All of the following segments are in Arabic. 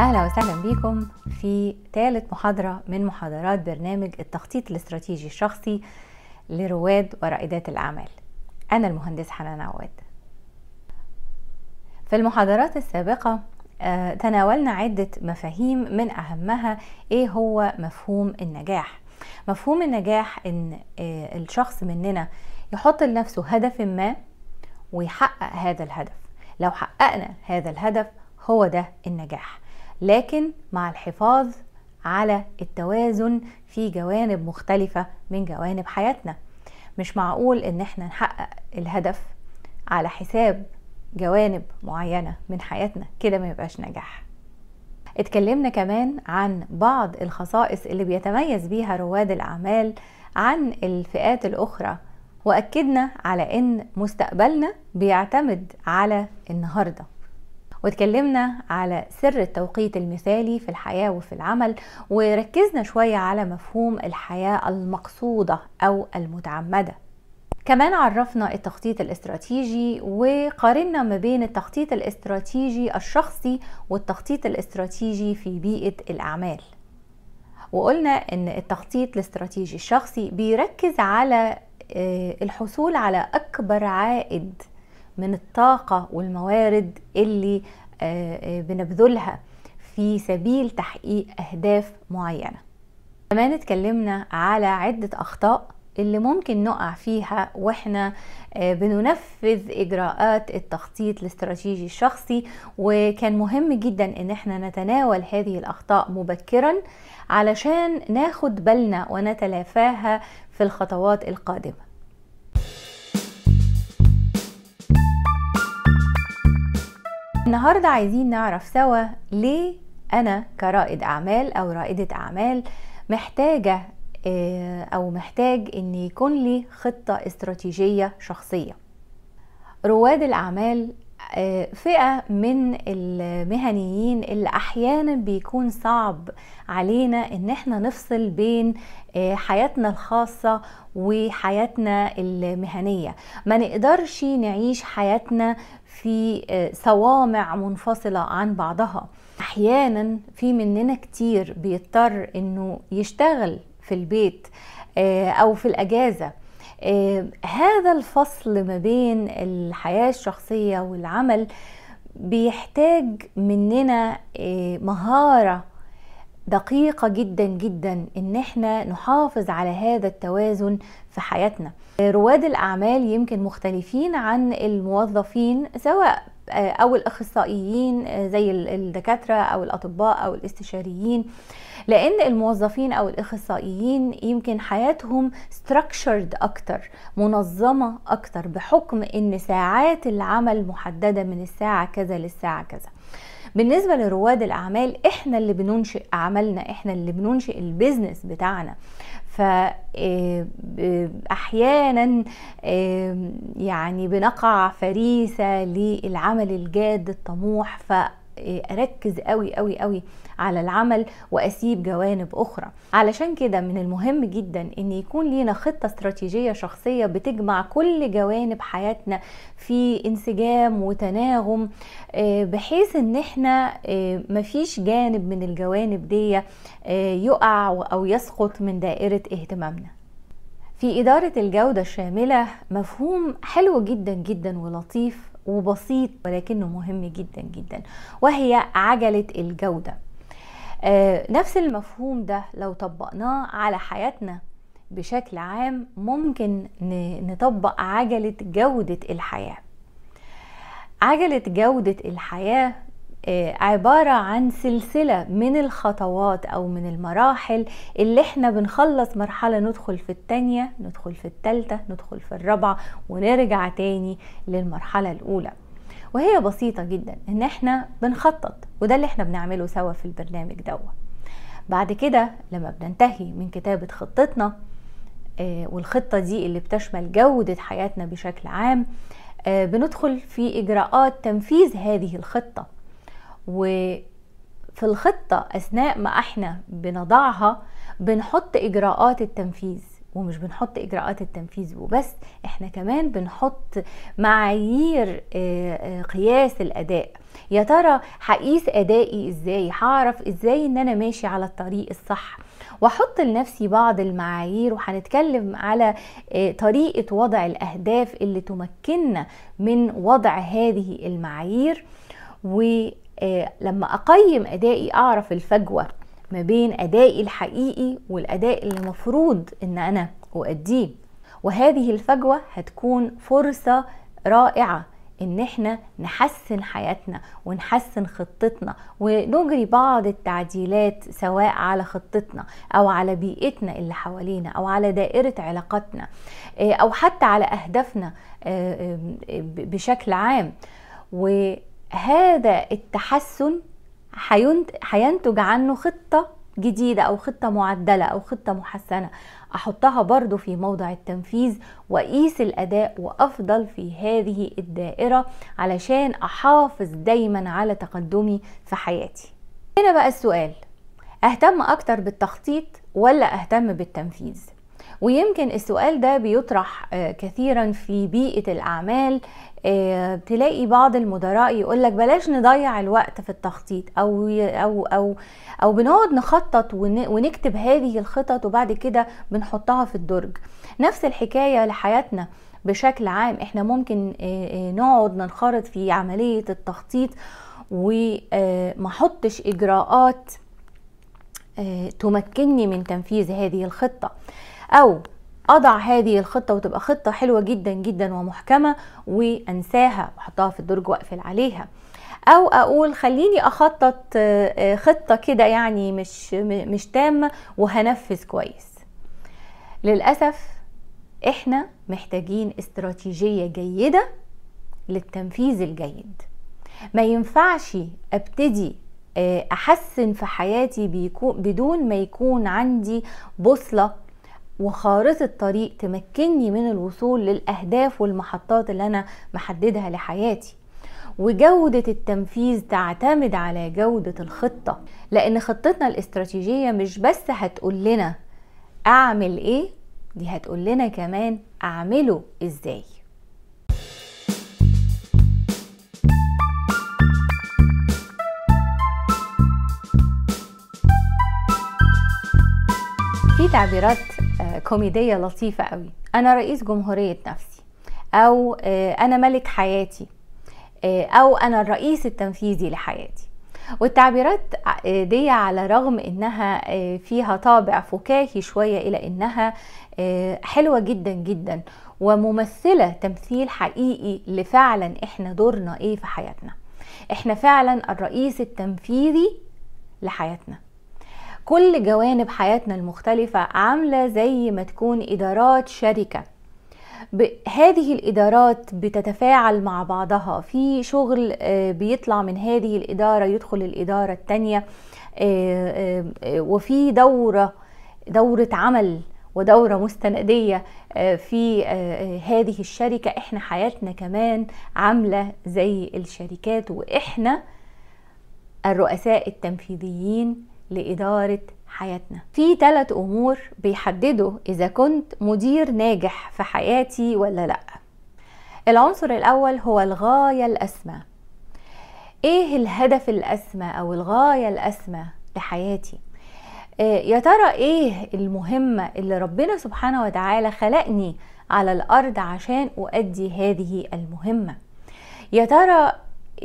اهلا وسهلا بيكم في ثالث محاضره من محاضرات برنامج التخطيط الاستراتيجي الشخصي لرواد ورائدات الاعمال انا المهندس حنان عواد في المحاضرات السابقه آه، تناولنا عده مفاهيم من اهمها ايه هو مفهوم النجاح مفهوم النجاح ان آه، الشخص مننا يحط لنفسه هدف ما ويحقق هذا الهدف لو حققنا هذا الهدف هو ده النجاح لكن مع الحفاظ على التوازن في جوانب مختلفة من جوانب حياتنا مش معقول ان احنا نحقق الهدف على حساب جوانب معينة من حياتنا كده ما يبقاش نجاح اتكلمنا كمان عن بعض الخصائص اللي بيتميز بيها رواد الأعمال عن الفئات الأخرى وأكدنا على أن مستقبلنا بيعتمد على النهارده واتكلمنا على سر التوقيت المثالي في الحياة وفي العمل وركزنا شوية على مفهوم الحياة المقصودة أو المتعمدة كمان عرفنا التخطيط الاستراتيجي وقارنا ما بين التخطيط الاستراتيجي الشخصي والتخطيط الاستراتيجي في بيئة الأعمال وقلنا ان التخطيط الاستراتيجي الشخصي بيركز على آه، الحصول على اكبر عائد من الطاقة والموارد اللي آه، آه، بنبذلها في سبيل تحقيق أهداف معينة كمان اتكلمنا على عدة أخطاء اللي ممكن نقع فيها واحنا آه، بننفذ اجراءات التخطيط الاستراتيجي الشخصي وكان مهم جدا ان احنا نتناول هذه الاخطاء مبكرا علشان ناخد بالنا ونتلافاها في الخطوات القادمه النهاردة عايزين نعرف سوا ليه أنا كرائد أعمال أو رائدة أعمال محتاجة آه، أو محتاج إن يكون لي خطة استراتيجية شخصية رواد الأعمال آه، فئة من المهنيين اللي أحيانا بيكون صعب علينا إن احنا نفصل بين آه، حياتنا الخاصة وحياتنا المهنية ما نقدرش نعيش حياتنا في آه، صوامع منفصلة عن بعضها أحيانا في مننا كتير بيضطر أنه يشتغل في البيت آه، أو في الأجازة آه، هذا الفصل ما بين الحياة الشخصية والعمل بيحتاج مننا مهارة دقيقة جدا جدا ان احنا نحافظ على هذا التوازن في حياتنا رواد الاعمال يمكن مختلفين عن الموظفين سواء آه، او الاخصائيين آه، زي الدكاتره او الاطباء او الاستشاريين لان الموظفين او الاخصائيين يمكن حياتهم structured اكتر منظمه اكتر بحكم ان ساعات العمل محدده من الساعه كذا للساعه كذا بالنسبه لرواد الاعمال احنا اللي بننشئ اعمالنا احنا اللي بننشئ البيزنس بتاعنا فأحيانا آه، آه، يعني بنقع فريسة للعمل الجاد الطموح فأركز آه، قوي قوي قوي على العمل واسيب جوانب اخرى علشان كده من المهم جدا ان يكون لينا خطه استراتيجيه شخصيه بتجمع كل جوانب حياتنا في انسجام وتناغم آه، بحيث ان احنا آه، مفيش جانب من الجوانب دي آه، يقع او يسقط من دائره اهتمامنا في إدارة الجودة الشاملة مفهوم حلو جدا جدا ولطيف وبسيط ولكنه مهم جدا جدا وهي عجلة الجودة آه، نفس المفهوم ده لو طبقناه على حياتنا بشكل عام ممكن نطبق عجلة جودة الحياة عجلة جودة الحياة آه، عبارة عن سلسلة من الخطوات أو من المراحل اللي احنا بنخلص مرحلة ندخل في التانية ندخل في التالتة ندخل في الرابعة ونرجع تاني للمرحلة الأولى وهي بسيطة جدا ان احنا بنخطط وده اللي احنا بنعمله سوا في البرنامج دوت بعد كده لما بننتهي من كتابة خطتنا آه، والخطة دي اللي بتشمل جودة حياتنا بشكل عام آه، بندخل في إجراءات تنفيذ هذه الخطة وفي الخطة أثناء ما احنا بنضعها بنحط إجراءات التنفيذ ومش بنحط اجراءات التنفيذ وبس احنا كمان بنحط معايير آه، آه، قياس الاداء يا ترى هقيس ادائي ازاي هعرف ازاي ان انا ماشي على الطريق الصح واحط لنفسي بعض المعايير وهنتكلم على آه، طريقه وضع الاهداف اللي تمكننا من وضع هذه المعايير ولما اقيم ادائي اعرف الفجوه ما بين أدائي الحقيقي والأداء اللي مفروض إن أنا أؤديه وهذه الفجوة هتكون فرصة رائعة إن إحنا نحسن حياتنا ونحسن خطتنا ونجري بعض التعديلات سواء على خطتنا أو على بيئتنا اللي حوالينا أو على دائرة علاقاتنا آه، أو حتى على أهدافنا آه، آه، بشكل عام وهذا التحسن هينتج عنه خطة جديدة أو خطة معدلة أو خطة محسنة أحطها برضو في موضع التنفيذ وأقيس الأداء وأفضل في هذه الدائرة علشان أحافظ دايما على تقدمي في حياتي هنا بقى السؤال أهتم أكتر بالتخطيط ولا أهتم بالتنفيذ؟ ويمكن السؤال ده بيطرح آه، كثيرا في بيئة الأعمال آه، تلاقي بعض المدراء يقولك بلاش نضيع الوقت في التخطيط أو أو أو أو بنقعد نخطط ونكتب هذه الخطط وبعد كده بنحطها في الدرج نفس الحكاية لحياتنا بشكل عام احنا ممكن آه، نقعد ننخرط في عملية التخطيط ومحطش إجراءات تمكنني من تنفيذ هذه الخطة او اضع هذه الخطه وتبقى خطه حلوه جدا جدا ومحكمه وانساها واحطها في الدرج واقفل عليها او اقول خليني اخطط آه، خطه كده يعني مش مش تامه وهنفذ كويس للاسف احنا محتاجين استراتيجيه جيده للتنفيذ الجيد ما ينفعش ابتدي آه، احسن في حياتي بدون ما يكون عندي بوصله وخارطة طريق تمكني من الوصول للأهداف والمحطات اللي أنا محددها لحياتي وجودة التنفيذ تعتمد على جودة الخطة لأن خطتنا الاستراتيجية مش بس هتقول لنا أعمل إيه دي هتقول لنا كمان أعمله إزاي في تعبيرات آه، كوميديه لطيفه قوي انا رئيس جمهوريه نفسي او آه، انا ملك حياتي آه، او انا الرئيس التنفيذي لحياتي والتعبيرات دي على رغم انها فيها طابع فكاهي شويه الى انها حلوه جدا جدا وممثله تمثيل حقيقي لفعلا احنا دورنا ايه في حياتنا احنا فعلا الرئيس التنفيذي لحياتنا كل جوانب حياتنا المختلفة عاملة زي ما تكون إدارات شركة هذه الإدارات بتتفاعل مع بعضها في شغل آه، بيطلع من هذه الإدارة يدخل الإدارة التانية آه، آه، وفي دورة دورة عمل ودورة مستندية في هذه الشركة احنا حياتنا كمان عاملة زي الشركات واحنا الرؤساء التنفيذيين لإدارة حياتنا في ثلاث أمور بيحددوا إذا كنت مدير ناجح في حياتي ولا لأ العنصر الأول هو الغاية الأسمى إيه الهدف الأسمى أو الغاية الأسمى لحياتي آه، يا ترى إيه المهمة اللي ربنا سبحانه وتعالى خلقني على الأرض عشان أؤدي هذه المهمة يا ترى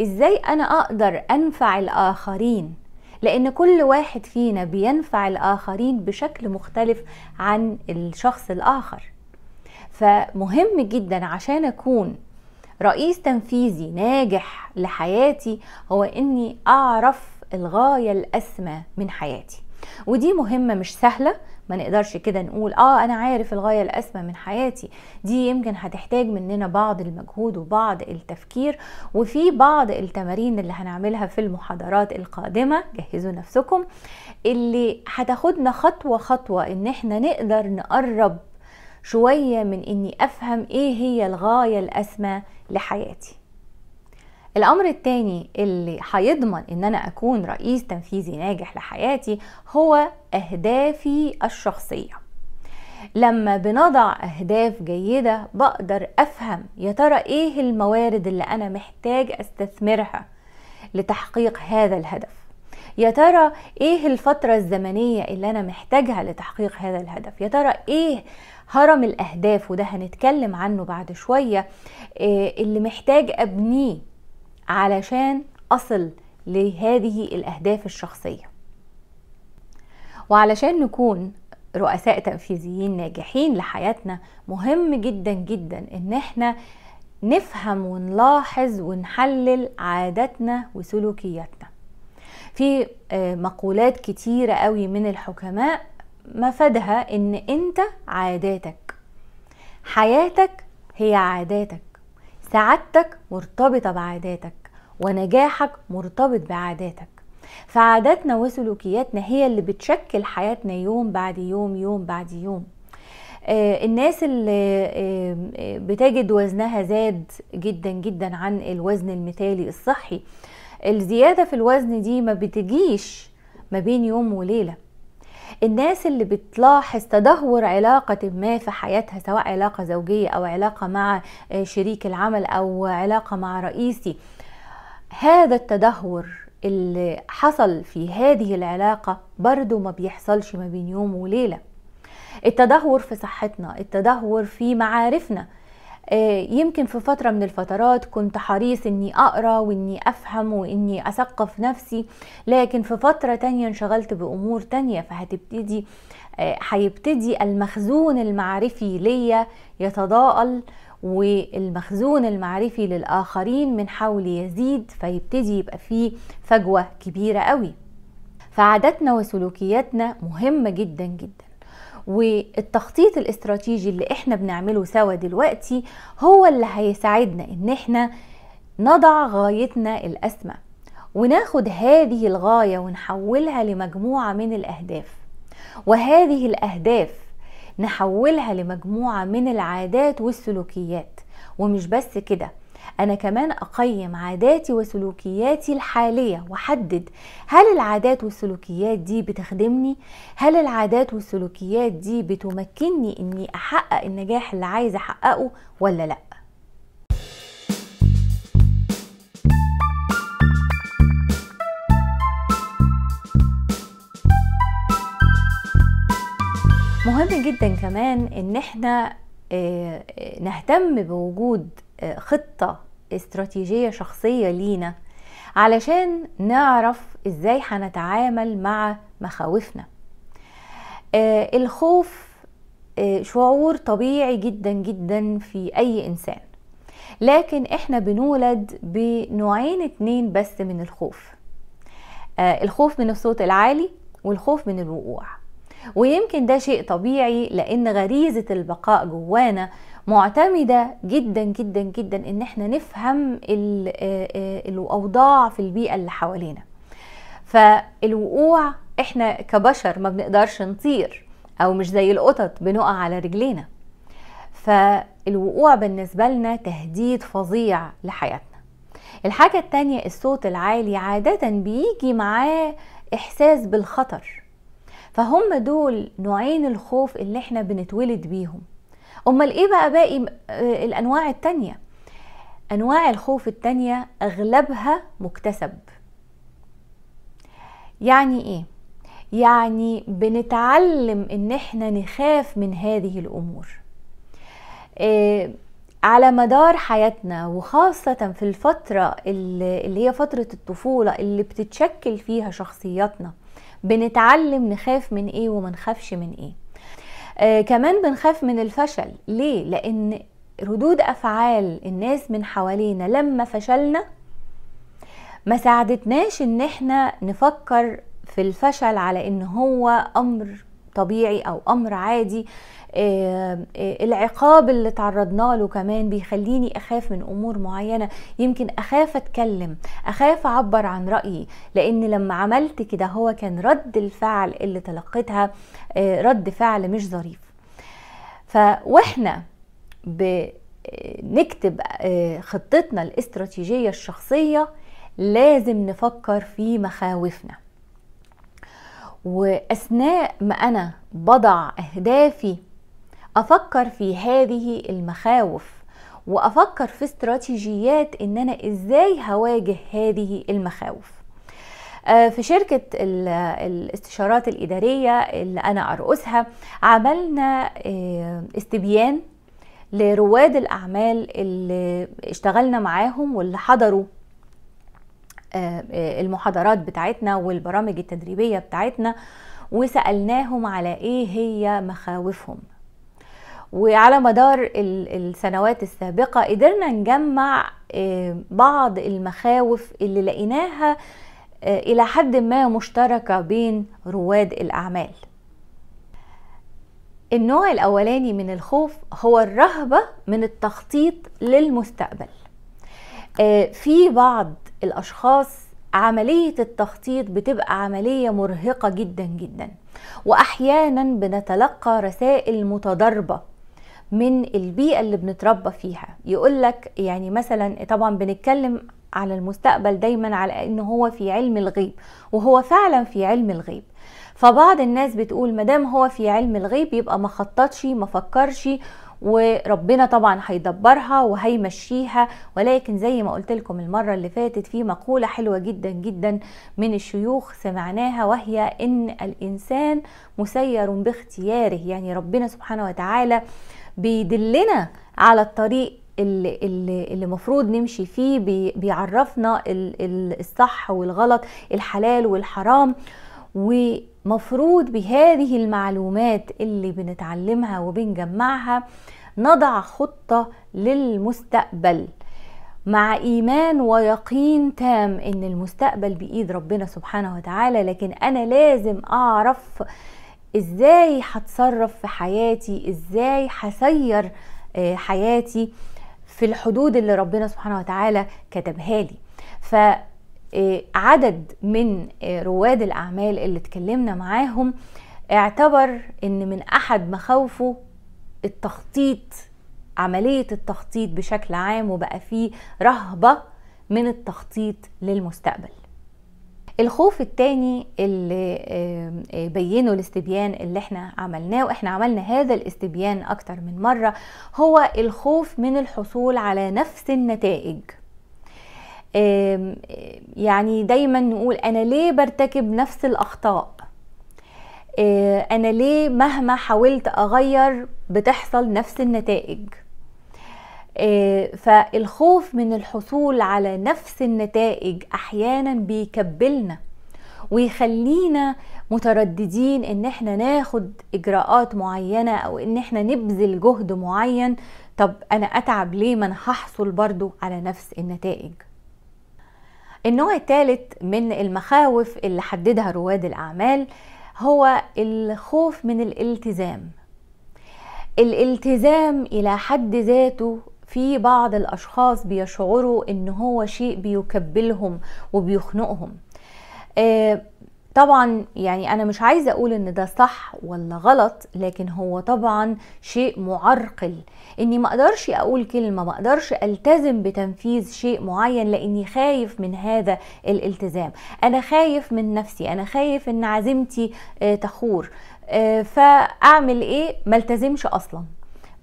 إزاي أنا أقدر أنفع الآخرين لأن كل واحد فينا بينفع الآخرين بشكل مختلف عن الشخص الآخر فمهم جدا عشان أكون رئيس تنفيذي ناجح لحياتي هو إني أعرف الغاية الأسمى من حياتي ودي مهمة مش سهلة ما نقدرش كده نقول اه انا عارف الغايه الاسمى من حياتي دي يمكن هتحتاج مننا بعض المجهود وبعض التفكير وفي بعض التمارين اللي هنعملها في المحاضرات القادمه جهزوا نفسكم اللي هتاخدنا خطوه خطوه ان احنا نقدر نقرب شويه من اني افهم ايه هي الغايه الاسمى لحياتي الامر التاني اللي هيضمن ان انا اكون رئيس تنفيذي ناجح لحياتي هو اهدافي الشخصيه لما بنضع أهداف جيدة بقدر أفهم يا ترى إيه الموارد اللي أنا محتاج أستثمرها لتحقيق هذا الهدف يا ترى إيه الفترة الزمنية اللي أنا محتاجها لتحقيق هذا الهدف يا ترى إيه هرم الأهداف وده هنتكلم عنه بعد شوية آه، اللي محتاج أبنيه علشان أصل لهذه الأهداف الشخصية وعلشان نكون رؤساء تنفيذيين ناجحين لحياتنا مهم جدا جدا ان احنا نفهم ونلاحظ ونحلل عاداتنا وسلوكياتنا في آه، مقولات كتيرة قوي من الحكماء مفادها ان انت عاداتك حياتك هي عاداتك سعادتك مرتبطة بعاداتك ونجاحك مرتبط بعاداتك فعاداتنا وسلوكياتنا هي اللي بتشكل حياتنا يوم بعد يوم يوم بعد يوم آه، الناس اللي آه، آه، بتجد وزنها زاد جدا جدا عن الوزن المثالي الصحي الزيادة في الوزن دي ما بتجيش ما بين يوم وليلة الناس اللي بتلاحظ تدهور علاقة ما في حياتها سواء علاقة زوجية أو علاقة مع آه، شريك العمل أو علاقة مع رئيسي هذا التدهور اللي حصل في هذه العلاقة برضو ما بيحصلش ما بين يوم وليلة التدهور في صحتنا التدهور في معارفنا آه، يمكن في فترة من الفترات كنت حريص اني اقرا واني افهم واني اثقف نفسي لكن في فترة تانية انشغلت بامور تانية فهتبتدي آه، هيبتدي المخزون المعرفي ليا يتضاءل والمخزون المعرفي للآخرين من حولي يزيد فيبتدي يبقى فيه فجوة كبيرة قوي فعاداتنا وسلوكياتنا مهمة جدا جدا والتخطيط الاستراتيجي اللي احنا بنعمله سوا دلوقتي هو اللي هيساعدنا ان احنا نضع غايتنا الاسمى وناخد هذه الغايه ونحولها لمجموعه من الاهداف وهذه الاهداف نحولها لمجموعه من العادات والسلوكيات ومش بس كده أنا كمان أقيم عاداتي وسلوكياتي الحالية وأحدد هل العادات والسلوكيات دي بتخدمني؟ هل العادات والسلوكيات دي بتمكنني إني أحقق النجاح اللي عايزة أحققه ولا لأ؟ مهم جدا كمان ان احنا آه، نهتم بوجود خطة استراتيجية شخصية لينا علشان نعرف ازاي هنتعامل مع مخاوفنا آه، الخوف آه، شعور طبيعي جدا جدا في اي انسان لكن احنا بنولد بنوعين اتنين بس من الخوف آه، الخوف من الصوت العالي والخوف من الوقوع ويمكن ده شيء طبيعي لان غريزه البقاء جوانا معتمده جدا جدا جدا ان احنا نفهم آه، آه، الاوضاع في البيئه اللي حوالينا فالوقوع احنا كبشر ما بنقدرش نطير او مش زي القطط بنقع على رجلينا فالوقوع بالنسبه لنا تهديد فظيع لحياتنا الحاجه التانية الصوت العالي عاده بيجي معاه احساس بالخطر فهم دول نوعين الخوف اللي احنا بنتولد بيهم امال ايه بقى باقي آه، الانواع التانية انواع الخوف التانية اغلبها مكتسب يعني ايه يعني بنتعلم ان احنا نخاف من هذه الامور إيه على مدار حياتنا وخاصة في الفترة اللي هي فترة الطفولة اللي بتتشكل فيها شخصياتنا بنتعلم نخاف من ايه ومنخافش من ايه آه كمان بنخاف من الفشل ليه لان ردود افعال الناس من حوالينا لما فشلنا ما ساعدتناش ان احنا نفكر في الفشل على ان هو امر طبيعي او امر عادي آه، آه، العقاب اللي تعرضنا له كمان بيخليني اخاف من امور معينه يمكن اخاف اتكلم اخاف اعبر عن رايي لان لما عملت كده هو كان رد الفعل اللي تلقيتها آه، رد فعل مش ظريف فواحنا بنكتب خطتنا الاستراتيجيه الشخصيه لازم نفكر في مخاوفنا واثناء ما انا بضع اهدافي افكر في هذه المخاوف وافكر في استراتيجيات ان انا ازاي هواجه هذه المخاوف آه، في شركة الاستشارات الإدارية اللي أنا أرأسها عملنا آه، استبيان لرواد الأعمال اللي اشتغلنا معاهم واللي حضروا آه، المحاضرات بتاعتنا والبرامج التدريبية بتاعتنا وسألناهم على إيه هي مخاوفهم وعلى مدار السنوات السابقة قدرنا نجمع آه، بعض المخاوف اللي لقيناها آه، إلى حد ما مشتركة بين رواد الأعمال النوع الأولاني من الخوف هو الرهبة من التخطيط للمستقبل في بعض الاشخاص عملية التخطيط بتبقى عملية مرهقة جدا جدا واحيانا بنتلقى رسائل متضاربة من البيئة اللي بنتربى فيها يقولك يعني مثلا طبعا بنتكلم على المستقبل دايما على ان هو في علم الغيب وهو فعلا في علم الغيب فبعض الناس بتقول مدام هو في علم الغيب يبقى ما خططش ما فكرش وربنا طبعا هيدبرها وهيمشيها ولكن زي ما قلت لكم المرة اللي فاتت في مقولة حلوة جدا جدا من الشيوخ سمعناها وهي ان الانسان مسير باختياره يعني ربنا سبحانه وتعالى بيدلنا على الطريق اللي المفروض نمشي فيه بيعرفنا الصح والغلط الحلال والحرام و مفروض بهذه المعلومات اللي بنتعلمها وبنجمعها نضع خطة للمستقبل مع ايمان ويقين تام ان المستقبل بايد ربنا سبحانه وتعالى لكن انا لازم اعرف ازاي هتصرف في حياتي ازاي هسير آه، حياتي في الحدود اللي ربنا سبحانه وتعالى كتبها لي إيه، عدد من إيه، رواد الأعمال اللي اتكلمنا معاهم اعتبر ان من احد مخاوفه التخطيط عملية التخطيط بشكل عام وبقى فيه رهبة من التخطيط للمستقبل الخوف التاني اللي آه، آه، بينه الاستبيان اللي احنا عملناه واحنا عملنا هذا الاستبيان اكتر من مرة هو الخوف من الحصول على نفس النتائج يعني دايما نقول انا ليه برتكب نفس الاخطاء آه، انا ليه مهما حاولت اغير بتحصل نفس النتائج آه، فالخوف من الحصول على نفس النتائج احيانا بيكبلنا ويخلينا مترددين ان احنا ناخد اجراءات معينه او ان احنا نبذل جهد معين طب انا اتعب ليه ما انا هحصل برضو على نفس النتائج النوع الثالث من المخاوف اللي حددها رواد الأعمال هو الخوف من الالتزام الالتزام إلى حد ذاته في بعض الأشخاص بيشعروا إن هو شيء بيكبلهم وبيخنقهم آه، طبعا يعني انا مش عايزه اقول ان ده صح ولا غلط لكن هو طبعا شيء معرقل اني ما اقدرش اقول كلمه ما اقدرش التزم بتنفيذ شيء معين لاني خايف من هذا الالتزام انا خايف من نفسي انا خايف ان عزيمتي آه، تخور آه، فاعمل ايه ما التزمش اصلا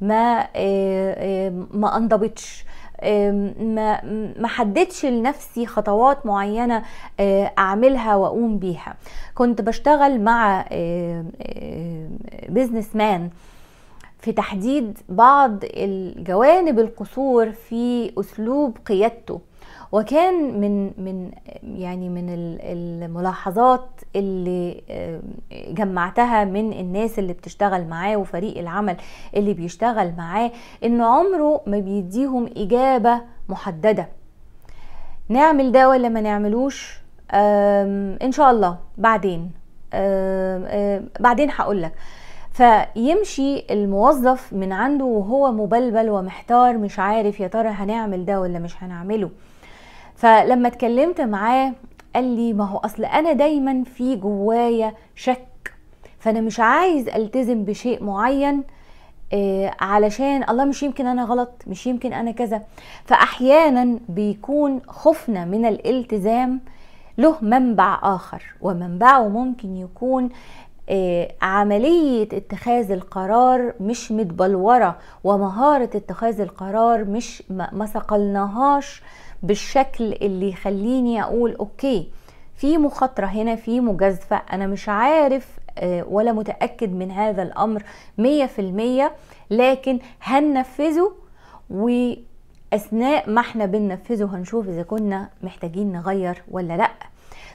ما آه، ما انضبطش ما ما حددش لنفسي خطوات معينه اعملها واقوم بيها كنت بشتغل مع بزنس مان في تحديد بعض الجوانب القصور في اسلوب قيادته وكان من من يعني من الملاحظات اللي جمعتها من الناس اللي بتشتغل معاه وفريق العمل اللي بيشتغل معاه ان عمره ما بيديهم اجابه محدده نعمل ده ولا ما نعملوش ان شاء الله بعدين بعدين هقول لك فيمشي الموظف من عنده وهو مبلبل ومحتار مش عارف يا ترى هنعمل ده ولا مش هنعمله فلما اتكلمت معاه قال لي ما هو اصل انا دايما في جوايا شك فانا مش عايز التزم بشيء معين آه، علشان الله مش يمكن انا غلط مش يمكن انا كذا فاحيانا بيكون خوفنا من الالتزام له منبع اخر ومنبعه ممكن يكون آه، عملية اتخاذ القرار مش متبلورة ومهارة اتخاذ القرار مش ما ثقلناهاش بالشكل اللي يخليني اقول اوكي في مخاطرة هنا في مجازفة انا مش عارف آه، ولا متأكد من هذا الامر مية في المية لكن هننفذه واثناء ما احنا بننفذه هنشوف اذا كنا محتاجين نغير ولا لأ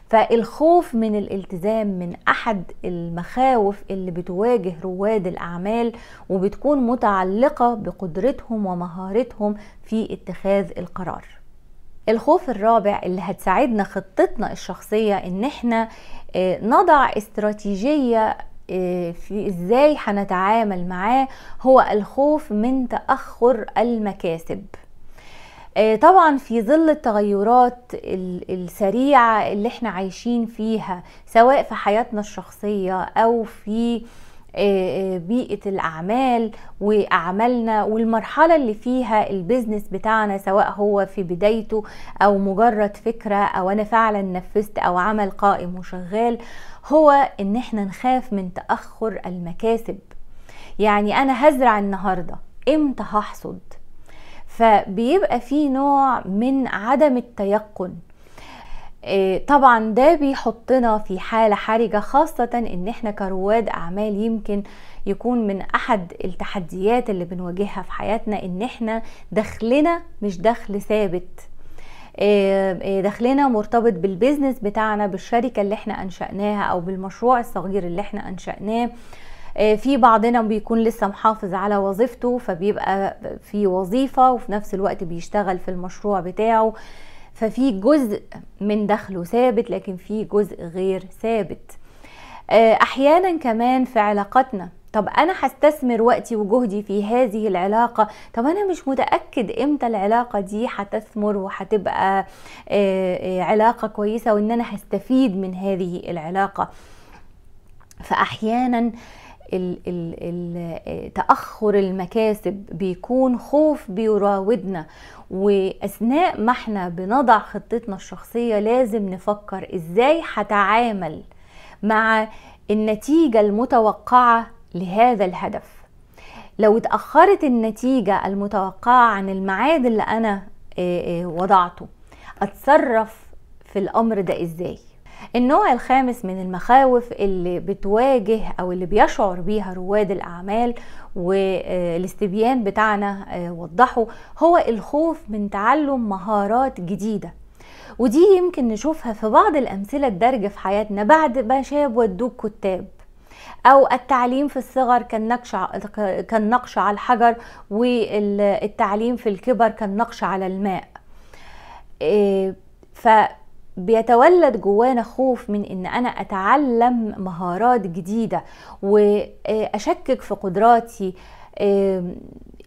فالخوف من الالتزام من احد المخاوف اللي بتواجه رواد الاعمال وبتكون متعلقه بقدرتهم ومهارتهم في اتخاذ القرار الخوف الرابع اللي هتساعدنا خطتنا الشخصيه ان احنا آه، نضع استراتيجيه آه، في ازاي هنتعامل معاه هو الخوف من تاخر المكاسب آه، طبعا في ظل التغيرات السريعة اللي احنا عايشين فيها سواء في حياتنا الشخصية او في آه، آه، بيئة الأعمال وأعمالنا والمرحلة اللي فيها البيزنس بتاعنا سواء هو في بدايته أو مجرد فكرة أو أنا فعلا نفذت أو عمل قائم وشغال هو إن احنا نخاف من تأخر المكاسب يعني أنا هزرع النهاردة إمتى هحصد فبيبقى في نوع من عدم التيقن آه، طبعا ده بيحطنا في حالة حرجة خاصة ان احنا كرواد اعمال يمكن يكون من احد التحديات اللي بنواجهها في حياتنا ان احنا دخلنا مش دخل ثابت آه، آه، دخلنا مرتبط بالبيزنس بتاعنا بالشركة اللي احنا انشأناها او بالمشروع الصغير اللي احنا انشأناه آه، في بعضنا بيكون لسه محافظ على وظيفته فبيبقى في وظيفة وفي نفس الوقت بيشتغل في المشروع بتاعه ففي جزء من دخله ثابت لكن في جزء غير ثابت آه، احيانا كمان في علاقاتنا طب انا هستثمر وقتي وجهدي في هذه العلاقه طب انا مش متاكد امتى العلاقه دي هتثمر وهتبقى آه، علاقه كويسه وان انا هستفيد من هذه العلاقه فاحيانا آه، تأخر المكاسب بيكون خوف بيراودنا وأثناء ما احنا بنضع خطتنا الشخصية لازم نفكر ازاي هتعامل مع النتيجة المتوقعة لهذا الهدف لو اتأخرت النتيجة المتوقعة عن الميعاد اللي أنا آه، آه، وضعته أتصرف في الأمر ده إزاي النوع الخامس من المخاوف اللي بتواجه او اللي بيشعر بيها رواد الاعمال والاستبيان بتاعنا آه، وضحه هو الخوف من تعلم مهارات جديده ودي يمكن نشوفها في بعض الامثله الدارجه في حياتنا بعد ما شاب ودوك كتاب او التعليم في الصغر كان نقش على الحجر والتعليم في الكبر كان نقش على الماء آه، ف بيتولد جوانا خوف من ان انا اتعلم مهارات جديده واشكك في قدراتي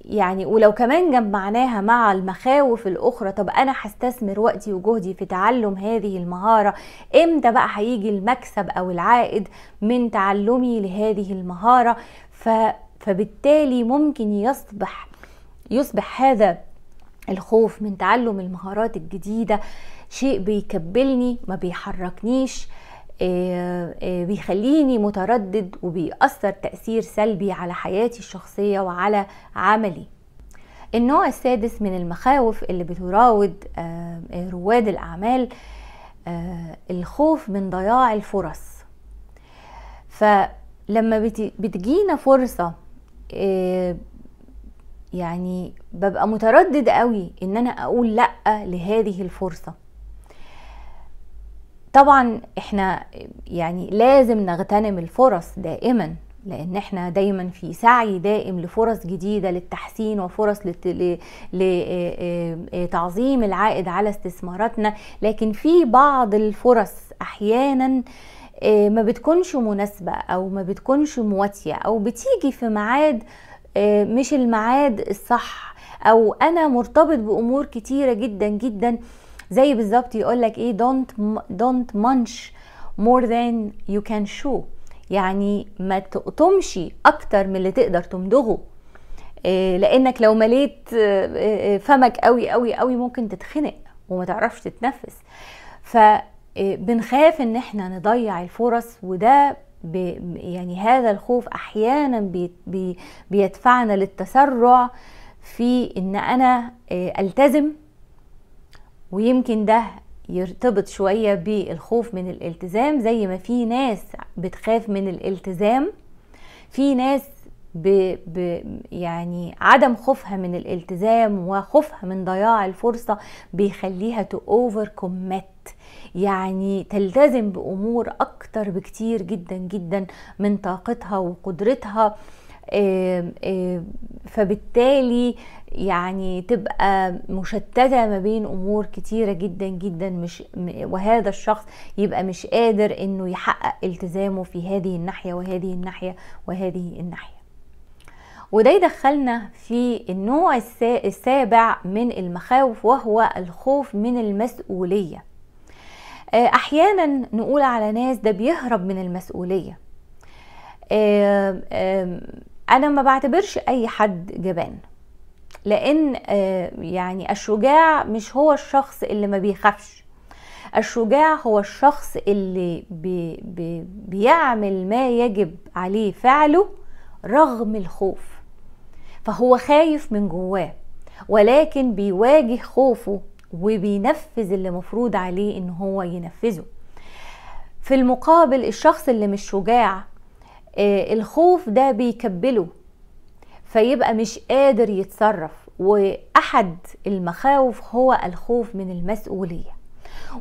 يعني ولو كمان جمعناها مع المخاوف الاخرى طب انا هستثمر وقتي وجهدي في تعلم هذه المهاره امتى بقى هيجي المكسب او العائد من تعلمي لهذه المهاره ف فبالتالي ممكن يصبح يصبح هذا الخوف من تعلم المهارات الجديده شيء بيكبلني ما بيحركنيش آه، آه، بيخليني متردد وبيأثر تأثير سلبي على حياتي الشخصية وعلى عملي النوع السادس من المخاوف اللي بتراود آه، رواد الأعمال الخوف من ضياع الفرص فلما بتجينا فرصة يعني ببقى متردد قوي ان انا اقول لا لهذه الفرصة طبعا احنا يعني لازم نغتنم الفرص دائما لان احنا دايما في سعي دائم لفرص جديده للتحسين وفرص لتعظيم العائد على استثماراتنا لكن في بعض الفرص احيانا ما بتكونش مناسبه او ما بتكونش مواتيه او بتيجي في ميعاد مش الميعاد الصح او انا مرتبط بامور كتيره جدا جدا زي بالظبط يقول لك ايه don't don't munch more than you can chew يعني ما تقطمش اكتر من اللي تقدر تمضغه آه، لانك لو مليت آه، آه، فمك قوي قوي قوي ممكن تتخنق وما تعرفش تتنفس فبنخاف ان احنا نضيع الفرص وده يعني هذا الخوف احيانا بيدفعنا للتسرع في ان انا التزم ويمكن ده يرتبط شوية بالخوف من الالتزام زي ما في ناس بتخاف من الالتزام في ناس ب ب يعني عدم خوفها من الالتزام وخوفها من ضياع الفرصة بيخليها تو اوفر كوميت يعني تلتزم بأمور أكتر بكتير جدا جدا من طاقتها وقدرتها فبالتالي يعني تبقى مشتتة ما بين أمور كتيرة جدا جدا مش وهذا الشخص يبقى مش قادر إنه يحقق التزامه في هذه الناحية وهذه الناحية وهذه الناحية وده يدخلنا في النوع السابع من المخاوف وهو الخوف من المسؤولية آه، أحيانا نقول على ناس ده بيهرب من المسؤولية آه، أنا ما بعتبرش أي حد جبان لان آه، يعني الشجاع مش هو الشخص اللي ما بيخافش الشجاع هو الشخص اللي بي بي بيعمل ما يجب عليه فعله رغم الخوف فهو خايف من جواه ولكن بيواجه خوفه وبينفذ اللي مفروض عليه ان هو ينفذه في المقابل الشخص اللي مش شجاع آه، الخوف ده بيكبله فيبقى مش قادر يتصرف واحد المخاوف هو الخوف من المسؤوليه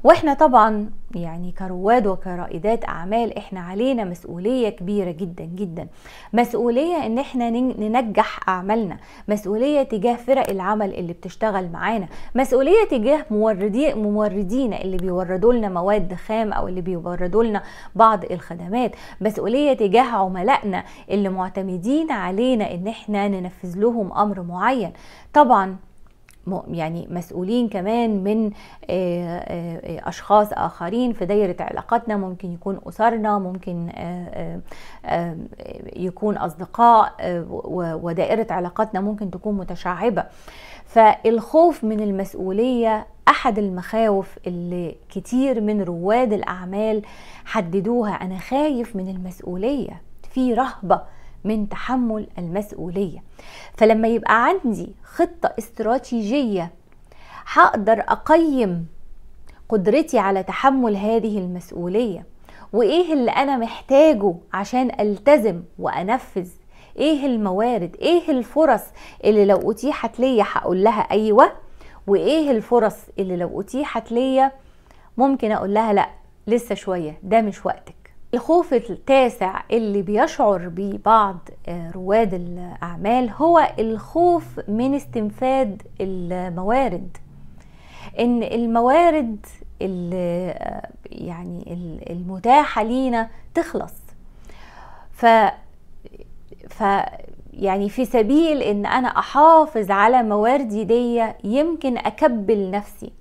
واحنا طبعا يعني كرواد وكرائدات اعمال احنا علينا مسؤوليه كبيره جدا جدا مسؤوليه ان احنا ننجح اعمالنا مسؤوليه تجاه فرق العمل اللي بتشتغل معانا مسؤوليه تجاه موردي موردينا اللي بيوردوا لنا مواد خام او اللي بيوردوا لنا بعض الخدمات مسؤوليه تجاه عملائنا اللي معتمدين علينا ان احنا ننفذ لهم امر معين طبعا يعني مسؤولين كمان من آه، آه، آه، اشخاص اخرين في دايره علاقاتنا ممكن يكون اسرنا ممكن يكون اصدقاء ودائره علاقاتنا ممكن تكون متشعبه فالخوف من المسؤوليه احد المخاوف اللي كتير من رواد الاعمال حددوها انا خايف من المسؤوليه في رهبه من تحمل المسؤوليه فلما يبقى عندي خطه استراتيجيه هقدر اقيم قدرتي على تحمل هذه المسؤوليه وايه اللي انا محتاجه عشان التزم وانفذ ايه الموارد ايه الفرص اللي لو اتيحت ليا هقول لها ايوه وايه الفرص اللي لو اتيحت ليا ممكن اقول لها لا لسه شويه ده مش وقتك الخوف التاسع اللي بيشعر بيه بعض آه، رواد الأعمال هو الخوف من استنفاد الموارد إن الموارد اللي آه، يعني المتاحة لينا تخلص ف, ف يعني في سبيل ان انا احافظ على مواردي دي يمكن اكبل نفسي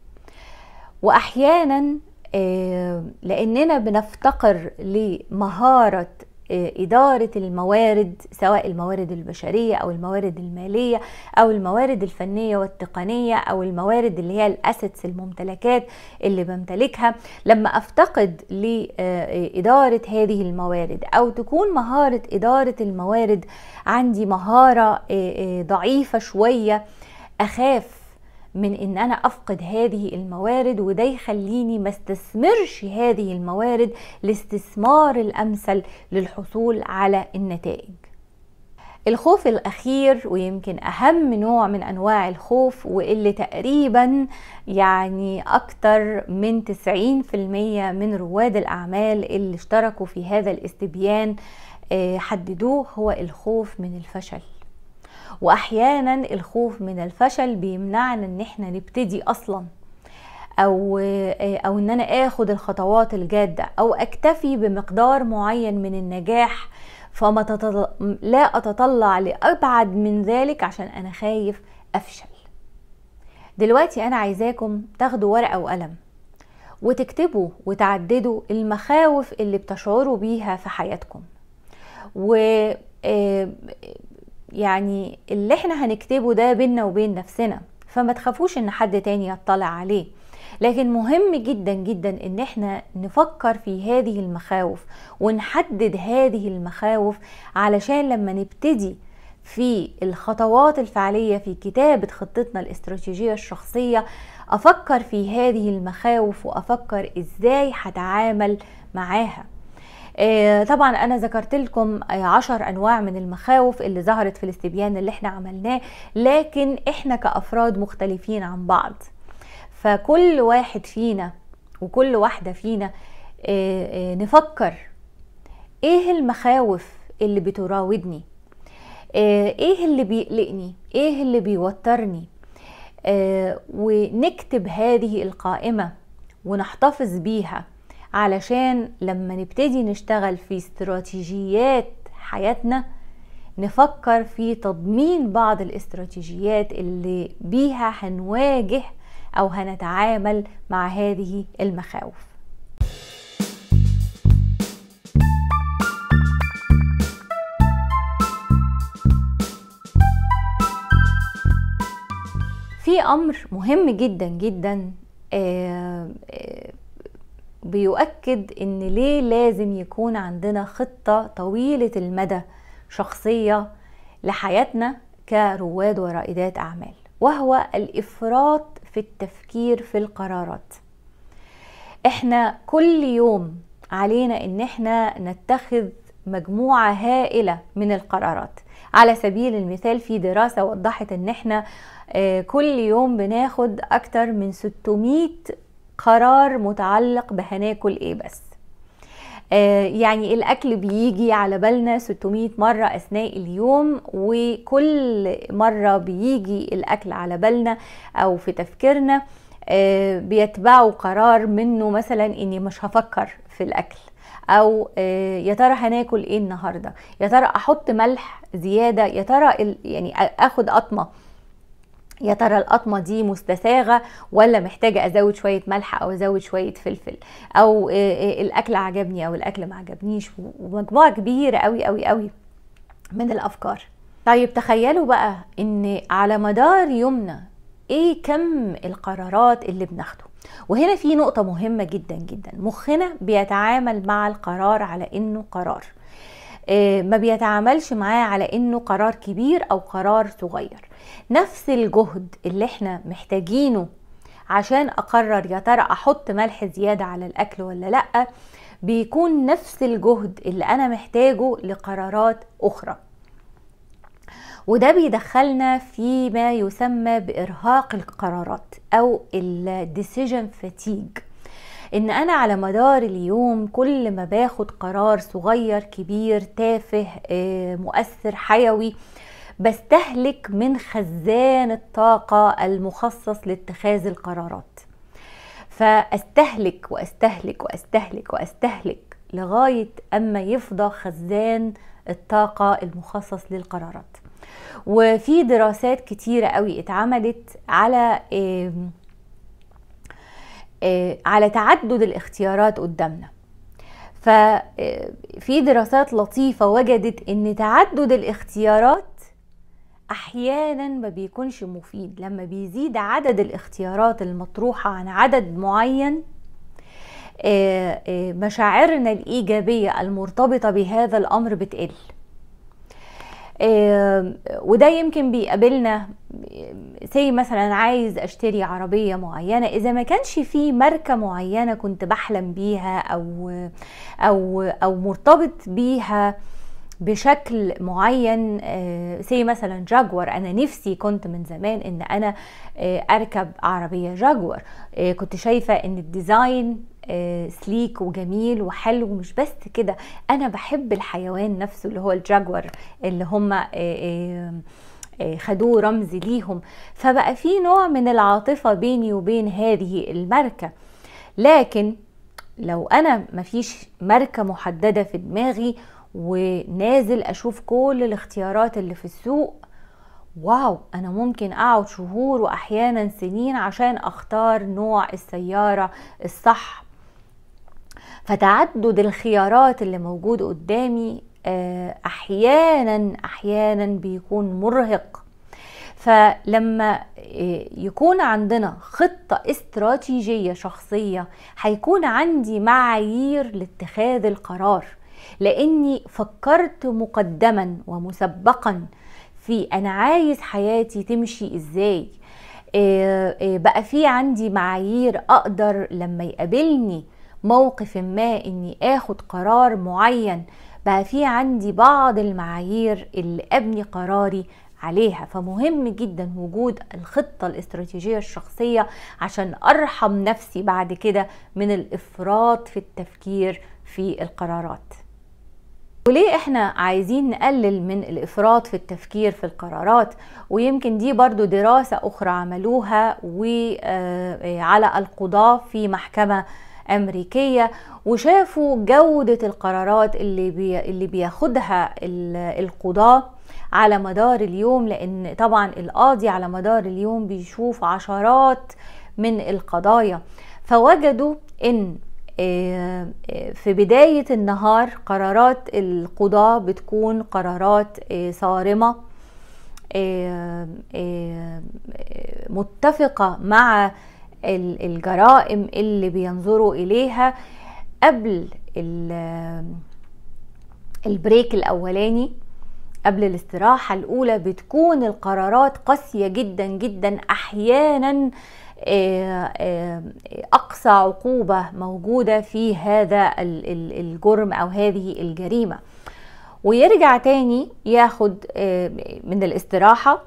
واحيانا آه، لاننا بنفتقر لمهاره آه، إدارة الموارد سواء الموارد البشرية أو الموارد المالية أو الموارد الفنية والتقنية أو الموارد اللي هي الأسيتس الممتلكات اللي بمتلكها لما أفتقد لإدارة هذه الموارد أو تكون مهارة إدارة الموارد عندي مهارة آه، ضعيفة شوية أخاف من ان انا افقد هذه الموارد وده يخليني ما استثمرش هذه الموارد الاستثمار الامثل للحصول على النتائج الخوف الاخير ويمكن اهم نوع من انواع الخوف واللي تقريبا يعني اكتر من 90% من رواد الاعمال اللي اشتركوا في هذا الاستبيان آه، حددوه هو الخوف من الفشل واحيانا الخوف من الفشل بيمنعنا ان احنا نبتدي اصلا او او ان انا اخد الخطوات الجاده او اكتفي بمقدار معين من النجاح فما لا اتطلع لابعد من ذلك عشان انا خايف افشل دلوقتي انا عايزاكم تاخدوا ورقه وقلم وتكتبوا وتعددوا المخاوف اللي بتشعروا بيها في حياتكم و آه، يعني اللي احنا هنكتبه ده بينا وبين نفسنا فما تخافوش ان حد تاني يطلع عليه لكن مهم جدا جدا ان احنا نفكر في هذه المخاوف ونحدد هذه المخاوف علشان لما نبتدي في الخطوات الفعليه في كتابه خطتنا الاستراتيجيه الشخصيه افكر في هذه المخاوف وافكر ازاي هتعامل معاها آه، طبعا انا ذكرت لكم آه، عشر انواع من المخاوف اللي ظهرت في الاستبيان اللي احنا عملناه لكن احنا كافراد مختلفين عن بعض فكل واحد فينا وكل واحده فينا آه، نفكر ايه المخاوف اللي بتراودني ايه اللي بيقلقني ايه اللي بيوترني ونكتب هذه القائمه ونحتفظ بيها علشان لما نبتدي نشتغل في استراتيجيات حياتنا نفكر في تضمين بعض الاستراتيجيات اللي بيها هنواجه او هنتعامل مع هذه المخاوف في امر مهم جدا جدا آه، آه، بيؤكد ان ليه لازم يكون عندنا خطة طويلة المدى شخصية لحياتنا كرواد ورائدات اعمال وهو الافراط في التفكير في القرارات احنا كل يوم علينا ان احنا نتخذ مجموعة هائلة من القرارات على سبيل المثال في دراسة وضحت ان احنا آه، كل يوم بناخد اكتر من 600 قرار متعلق بهناكل ايه بس آه يعني الاكل بيجي على بالنا 600 مره اثناء اليوم وكل مره بيجي الاكل على بالنا او في تفكيرنا آه بيتبعوا قرار منه مثلا اني مش هفكر في الاكل او آه، يا ترى هناكل ايه النهارده يا ترى احط ملح زياده يا ترى يعني اخد قطمه يا ترى القطمة دي مستساغة ولا محتاجة أزود شوية ملح أو أزود شوية فلفل أو آه، آه، الأكل عجبني أو الأكل ما عجبنيش ومجموعة كبيرة أوي أوي أوي من الأفكار طيب تخيلوا بقى إن على مدار يومنا إيه كم القرارات اللي بناخده وهنا في نقطة مهمة جدا جدا مخنا بيتعامل مع القرار على إنه قرار آه، ما بيتعاملش معاه على إنه قرار كبير أو قرار صغير نفس الجهد اللي احنا محتاجينه عشان اقرر يا ترى احط ملح زياده على الاكل ولا لا بيكون نفس الجهد اللي انا محتاجه لقرارات اخرى وده بيدخلنا في ما يسمى بارهاق القرارات او الديسيجن فاتيج ان انا على مدار اليوم كل ما باخد قرار صغير كبير تافه آه، مؤثر حيوي بستهلك من خزان الطاقة المخصص لاتخاذ القرارات فأستهلك وأستهلك وأستهلك وأستهلك لغاية أما يفضى خزان الطاقة المخصص للقرارات وفي دراسات كتيرة قوي اتعملت على على تعدد الاختيارات قدامنا ففي دراسات لطيفة وجدت ان تعدد الاختيارات احيانا ما بيكونش مفيد لما بيزيد عدد الاختيارات المطروحه عن عدد معين آه، آه، مشاعرنا الايجابيه المرتبطه بهذا الامر بتقل آه، وده يمكن بيقابلنا زي مثلا عايز اشتري عربيه معينه اذا ما كانش في ماركه معينه كنت بحلم بيها او او او مرتبط بيها بشكل معين سي آه، مثلا جاكور انا نفسي كنت من زمان ان انا آه، اركب عربيه جاكور آه، كنت شايفه ان الديزاين سليك وجميل وحلو مش بس كده انا بحب الحيوان نفسه اللي هو الجاكور اللي هم خدوه رمز ليهم فبقى في نوع من العاطفه بيني وبين هذه الماركه لكن لو انا مفيش ماركه محدده في دماغي ونازل اشوف كل الاختيارات اللي في السوق واو انا ممكن اقعد شهور واحيانا سنين عشان اختار نوع السيارة الصح فتعدد الخيارات اللي موجود قدامي آه، احيانا احيانا بيكون مرهق فلما آه، يكون عندنا خطة استراتيجية شخصية هيكون عندي معايير لاتخاذ القرار لاني فكرت مقدما ومسبقا في انا عايز حياتي تمشي ازاي آه، آه، بقى في عندي معايير اقدر لما يقابلني موقف ما اني اخد قرار معين بقى في عندي بعض المعايير اللي ابني قراري عليها فمهم جدا وجود الخطه الاستراتيجيه الشخصيه عشان ارحم نفسي بعد كده من الافراط في التفكير في القرارات وليه احنا عايزين نقلل من الافراط في التفكير في القرارات ويمكن دي برضو دراسة اخرى عملوها وعلى آه، القضاة في محكمة امريكيه وشافوا جوده القرارات اللي بي اللي بياخدها القضاه على مدار اليوم لان طبعا القاضي على مدار اليوم بيشوف عشرات من القضايا فوجدوا ان آه، آه، في بداية النهار قرارات القضاء بتكون قرارات آه، صارمة متفقة مع الجرائم اللي بينظروا إليها قبل البريك الأولاني قبل الاستراحة الأولى بتكون القرارات قاسية جدا جدا أحيانا آه، آه، أقصى عقوبة موجودة في هذا الجرم أو هذه الجريمة ويرجع تاني ياخد آه، من الاستراحة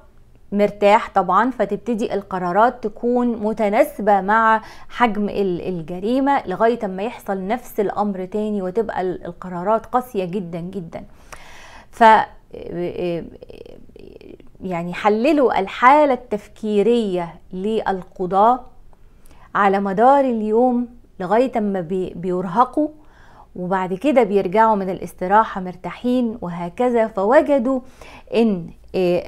مرتاح طبعا فتبتدي القرارات تكون متناسبة مع حجم الجريمة لغاية ما يحصل نفس الأمر تاني وتبقى القرارات قاسية جدا جدا ف يعني حللوا الحالة التفكيرية للقضاة على مدار اليوم لغاية ما بيرهقوا وبعد كده بيرجعوا من الاستراحة مرتاحين وهكذا فوجدوا ان آه،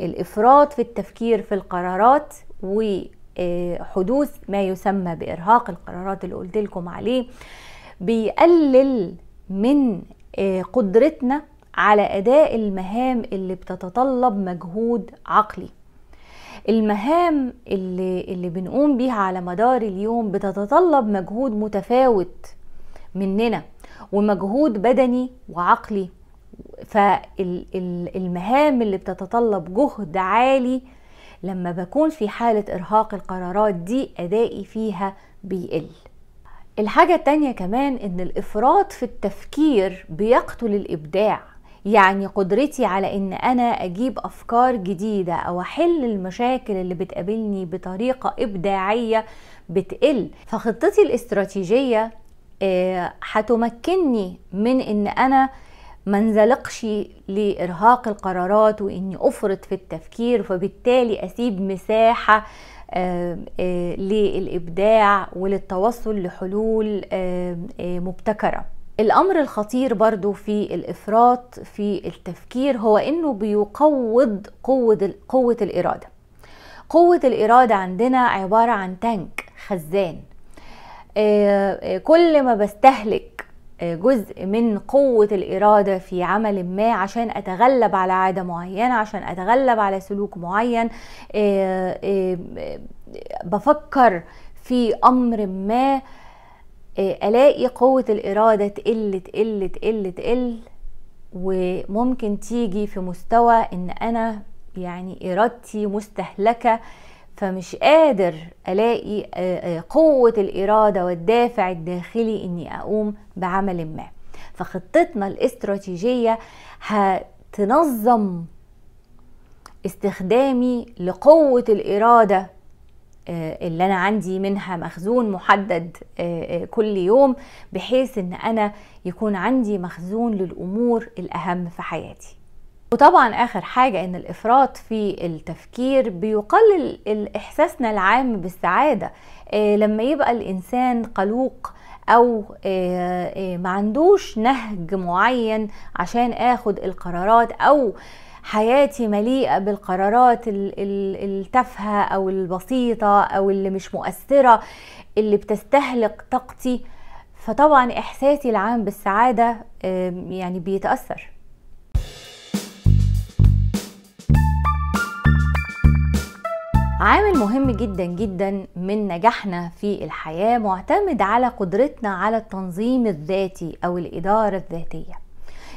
الافراط في التفكير في القرارات وحدوث آه، ما يسمى بارهاق القرارات اللي قلت لكم عليه بيقلل من آه، قدرتنا على أداء المهام اللي بتتطلب مجهود عقلي المهام اللي, اللي بنقوم بيها على مدار اليوم بتتطلب مجهود متفاوت مننا ومجهود بدني وعقلي فالمهام اللي بتتطلب جهد عالي لما بكون في حالة إرهاق القرارات دي أدائي فيها بيقل الحاجة التانية كمان إن الإفراط في التفكير بيقتل الإبداع يعني قدرتي على ان انا اجيب افكار جديده او احل المشاكل اللي بتقابلني بطريقه ابداعيه بتقل فخطتي الاستراتيجيه آه، هتمكنني من ان انا منزلقش لارهاق القرارات واني افرط في التفكير فبالتالي اسيب مساحه آه، آه، للابداع وللتوصل لحلول مبتكره الأمر الخطير برضو في الإفراط في التفكير هو إنه بيقوض قوة, قوة الإرادة قوة الإرادة عندنا عبارة عن تانك خزان آه، آه، كل ما بستهلك آه، جزء من قوة الإرادة في عمل ما عشان أتغلب على عادة معينة عشان أتغلب على سلوك معين بفكر في أمر ما آه، الاقي قوه الاراده تقل تقل تقل تقل وممكن تيجي في مستوى ان انا يعني ارادتي مستهلكه فمش قادر الاقي آه، آه، قوه الاراده والدافع الداخلي اني اقوم بعمل ما فخطتنا الاستراتيجيه هتنظم استخدامي لقوه الاراده آه، اللي انا عندي منها مخزون محدد آه، آه، كل يوم بحيث ان انا يكون عندي مخزون للامور الاهم في حياتي وطبعا اخر حاجه ان الافراط في التفكير بيقلل احساسنا العام بالسعاده لما يبقى الانسان قلوق او ما عندوش نهج معين عشان اخد القرارات او حياتي مليئه بالقرارات التافهه او البسيطه او اللي مش مؤثره اللي بتستهلك طاقتي فطبعا احساسي العام بالسعاده يعني بيتاثر عامل مهم جدا جدا من نجاحنا في الحياه معتمد على قدرتنا على التنظيم الذاتي او الاداره الذاتيه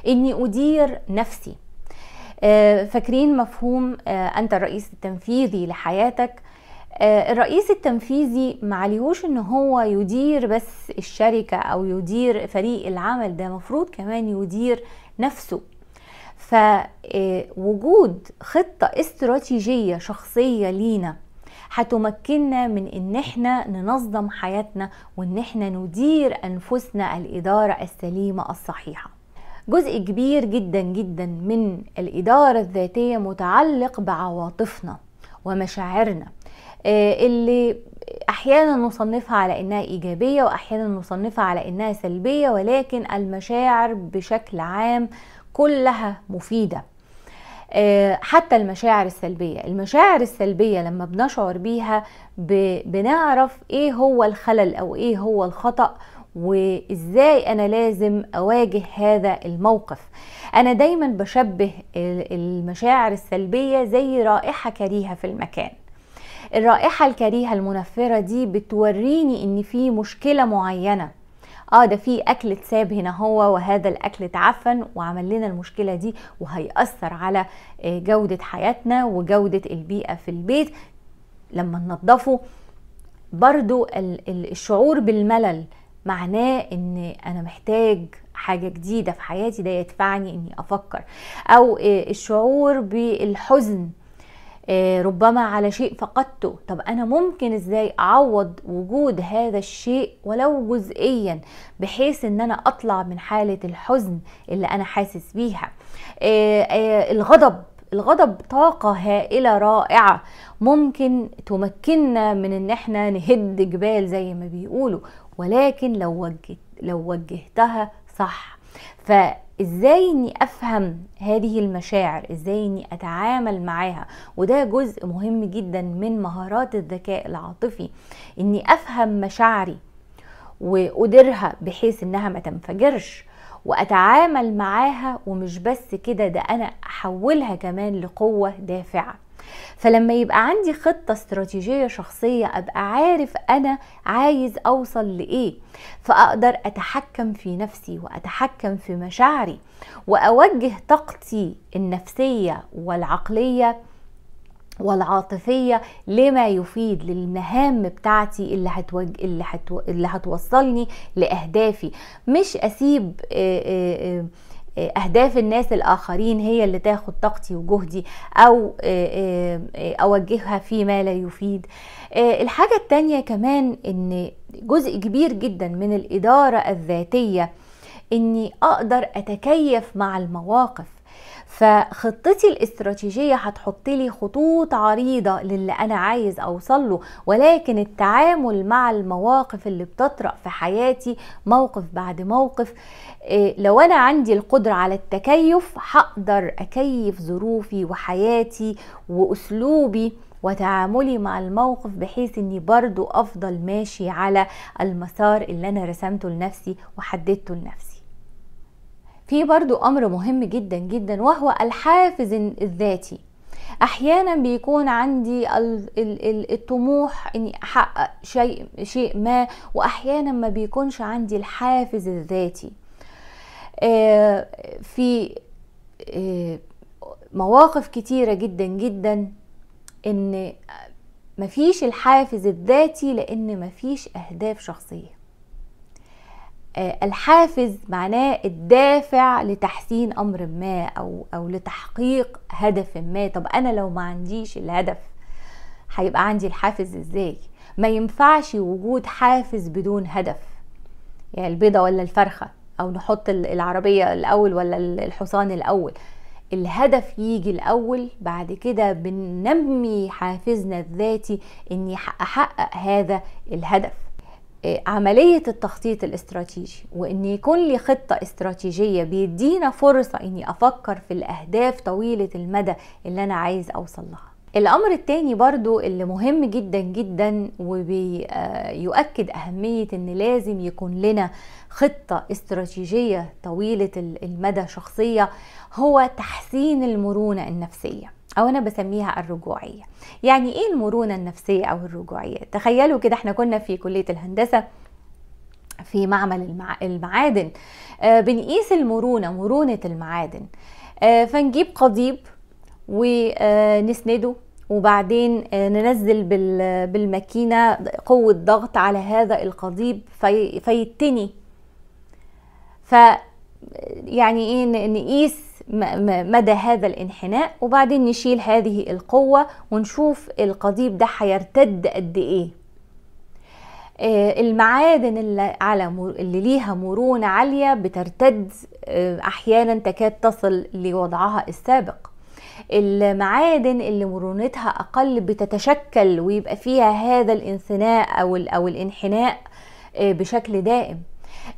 اني ادير نفسي آه، فاكرين مفهوم آه، انت الرئيس التنفيذي لحياتك آه، الرئيس التنفيذي معليهوش ان هو يدير بس الشركة او يدير فريق العمل ده مفروض كمان يدير نفسه فوجود خطة استراتيجية شخصية لينا هتمكننا من ان احنا ننظم حياتنا وان احنا ندير انفسنا الادارة السليمة الصحيحة جزء كبير جدا جدا من الإدارة الذاتية متعلق بعواطفنا ومشاعرنا آه، اللي احيانا نصنفها على انها ايجابيه واحيانا نصنفها على انها سلبيه ولكن المشاعر بشكل عام كلها مفيده آه، حتى المشاعر السلبيه المشاعر السلبيه لما بنشعر بيها بنعرف ايه هو الخلل او ايه هو الخطا وازاي انا لازم اواجه هذا الموقف انا دايما بشبه المشاعر السلبيه زي رائحه كريهه في المكان الرائحه الكريهه المنفره دي بتوريني ان في مشكله معينه اه ده في اكل اتساب هنا هو وهذا الاكل اتعفن وعمل لنا المشكله دي وهيأثر على آه، جوده حياتنا وجوده البيئه في البيت لما ننضفه برضو الشعور بالملل معناه ان انا محتاج حاجه جديده في حياتي ده يدفعني اني افكر او آه، الشعور بالحزن آه، ربما على شيء فقدته طب انا ممكن ازاي اعوض وجود هذا الشيء ولو جزئيا بحيث ان انا اطلع من حاله الحزن اللي انا حاسس بيها آه، الغضب الغضب طاقة هائلة رائعة ممكن تمكننا من ان احنا نهد جبال زي ما بيقولوا ولكن لو وجهت لو وجهتها صح فازاي اني افهم هذه المشاعر ازاي اني اتعامل معاها وده جزء مهم جدا من مهارات الذكاء العاطفي اني افهم مشاعري واديرها بحيث انها ما تنفجرش واتعامل معاها ومش بس كده ده انا احولها كمان لقوه دافعه فلما يبقى عندي خطة استراتيجية شخصية أبقى عارف أنا عايز أوصل لإيه فأقدر أتحكم في نفسي وأتحكم في مشاعري وأوجه طاقتي النفسية والعقلية والعاطفية لما يفيد للمهام بتاعتي اللي هتوج... اللي, هتو... اللي هتوصلني لأهدافي مش أسيب آآ آآ آه، اهداف الناس الاخرين هي اللي تاخد طاقتي وجهدي او آه، آه، اوجهها فيما لا يفيد الحاجه التانيه كمان ان جزء كبير جدا من الاداره الذاتيه اني اقدر اتكيف مع المواقف فخطتي الاستراتيجية هتحط لي خطوط عريضة للي أنا عايز أوصل له ولكن التعامل مع المواقف اللي بتطرأ في حياتي موقف بعد موقف آه، لو أنا عندي القدرة على التكيف هقدر أكيف ظروفي وحياتي وأسلوبي وتعاملي مع الموقف بحيث اني برضو افضل ماشي على المسار اللي انا رسمته لنفسي وحددته لنفسي في برضو امر مهم جدا جدا وهو الحافز الذاتي احيانا بيكون عندي الطموح اني احقق شيء شيء ما واحيانا ما بيكونش عندي الحافز الذاتي آه، في آه، مواقف كتيرة جدا جدا ان مفيش الحافز الذاتي لان مفيش اهداف شخصيه آه، الحافز معناه الدافع لتحسين امر ما او او لتحقيق هدف ما طب انا لو ما عنديش الهدف هيبقى عندي الحافز ازاي ما ينفعش وجود حافز بدون هدف يعني البيضه ولا الفرخه او نحط العربيه الاول ولا الحصان الاول الهدف يجي الاول بعد كده بننمي حافزنا الذاتي اني احقق هذا الهدف عملية التخطيط الاستراتيجي وإن يكون لي خطة استراتيجية بيدينا فرصة إني أفكر في الأهداف طويلة المدى اللي أنا عايز أوصل لها الأمر التاني برضو اللي مهم جدا جدا وبيؤكد آه، أهمية إن لازم يكون لنا خطة استراتيجية طويلة المدى شخصية هو تحسين المرونة النفسية او انا بسميها الرجوعيه يعني ايه المرونه النفسيه او الرجوعيه تخيلوا كده احنا كنا في كليه الهندسه في معمل المعادن آه، بنقيس المرونه مرونه المعادن آه، فنجيب قضيب ونسنده آه، وبعدين ننزل بالماكينه قوه ضغط على هذا القضيب فيتني ف يعني ايه نقيس مدى هذا الانحناء وبعدين نشيل هذه القوة ونشوف القضيب ده هيرتد قد ايه آه، المعادن اللي, على اللي ليها مرونة عالية بترتد آه، احيانا تكاد تصل لوضعها السابق المعادن اللي مرونتها اقل بتتشكل ويبقى فيها هذا الانثناء او او الانحناء آه، بشكل دائم